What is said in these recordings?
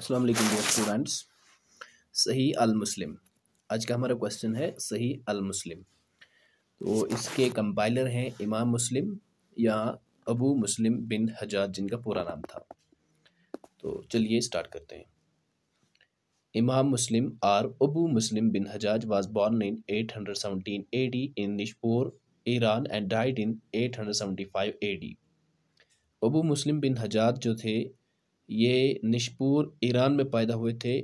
अस्सलाम वालेकुम dear students सही अल मुस्लिम आज का हमारा क्वेश्चन है सही अल मुस्लिम तो इसके कंपाइलर हैं इमाम मुस्लिम या अबू मुस्लिम बिन हजाज जिनका पूरा नाम था तो चलिए स्टार्ट करते हैं Imam Muslim or Abu Muslim bin Hajjaj was born in 817 AD in Nishapur Iran and died in 875 AD Abu Muslim bin Hajjaj जो थे ये निशपुर ईरान में पैदा हुए थे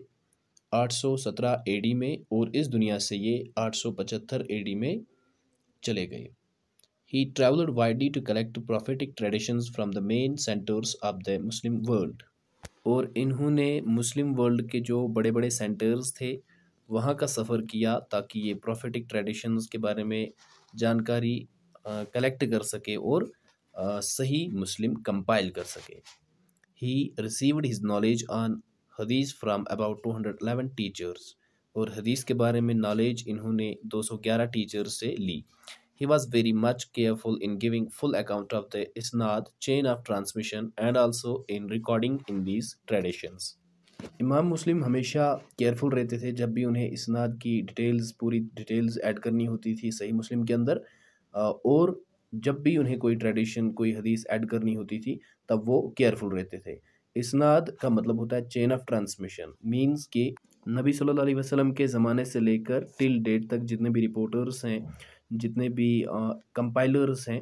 817 एडी में और इस दुनिया से ये 875 एडी में चले गए he travelled widely to collect prophetic traditions from the main centres of the Muslim world और इन्होंने मुस्लिम वर्ल्ड के जो बड़े बड़े सेंटर्स थे वहाँ का सफ़र किया ताकि ये प्रॉफिटिक ट्रेडिशंस के बारे में जानकारी कलेक्ट कर सके और आ, सही मुस्लिम कंपाइल कर सके He received his knowledge on हदीस फ्राम अबाउट 211 टीचर्स और हदीस के बारे में नॉलेज इन्होंने 211 टीचर्स से ली he was very much careful in giving full account of the इसनाद chain of transmission and also in recording in these traditions Imam Muslim हमेशा केयरफुल रहते थे जब भी उन्हें इसनाद की डिटेल्स पूरी डिटेल्स ऐड करनी होती थी सही मुस्लिम के अंदर और जब भी उन्हें कोई ट्रेडिशन कोई हदीस ऐड करनी होती थी तब वो केयरफुल रहते थे इसनाद का मतलब होता है चेन ऑफ ट्रांसमिशन मींस कि नबी सल्लल्लाहु अलैहि वसल्लम के ज़माने से लेकर टिल डेट तक जितने भी रिपोर्टर्स हैं जितने भी कंपाइलर्स हैं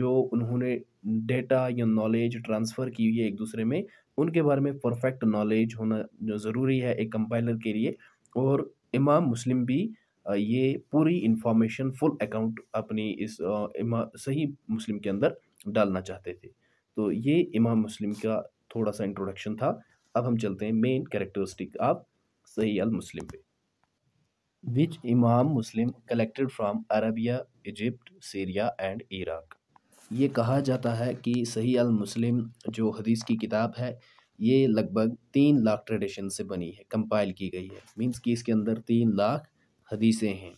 जो उन्होंने डेटा या नॉलेज ट्रांसफ़र की हुई है एक दूसरे में उनके बारे में परफेक्ट नॉलेज होना जो ज़रूरी है एक कंपाइलर के लिए और इमाम मुस्लिम भी ये पूरी इंफॉर्मेशन फुल अकाउंट अपनी इस सही मुस्लिम के अंदर डालना चाहते थे तो ये इमाम मुस्लिम का थोड़ा सा इंट्रोडक्शन था अब हम चलते हैं मेन कैरेक्टरिस्टिक ऑफ सही अल मुस्लिम पे which Imam Muslim collected from Arabia Egypt Syria and Iraq ये कहा जाता है कि सही अल मुस्लिम जो हदीस की किताब है ये लगभग तीन लाख ट्रेडिशन से बनी है कंपाइल की गई है मींस कि इसके अंदर तीन लाख हदीसें हैं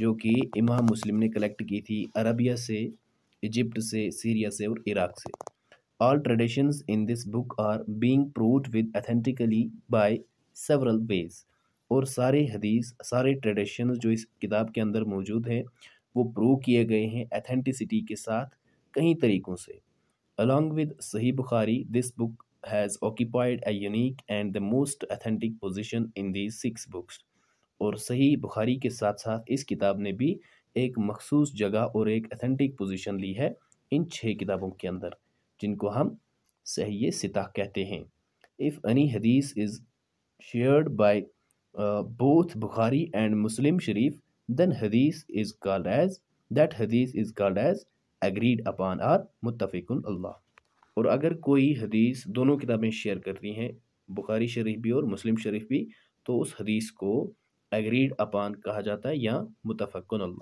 जो कि इमाम मुस्लिम ने कलेक्ट की थी अरबिया से इजिप्ट से सीरिया से और इराक से all traditions in this book are being proved with authentically by several ways और सारे हदीस सारे ट्रेडिशंस जो इस किताब के अंदर मौजूद हैं वो प्रूव किए गए हैं अथेंटिसिटी के साथ कई तरीक़ों से along with Sahih Bukhari this book has occupied a unique and the most authentic position in these six books और सही बुखारी के साथ साथ इस किताब ने भी एक मखसूस जगह और एक अथेंटिक पोजीशन ली है इन छः किताबों के अंदर जिनको हम सही सिता कहते हैं इफ़ अनी हदीस is shared by both Bukhari and Muslim Sharif then हदीस इज़ कॉल्ड एज दैट हदीस is called as agreed upon आर muttafiqun अल्लाह और अगर कोई हदीस दोनों किताबें शेयर करती हैं बुखारी शरीफ भी और मुस्लिम शरीफ भी तो उस हदीस को एग्रीड अपान कहा जाता है या मुतफ़न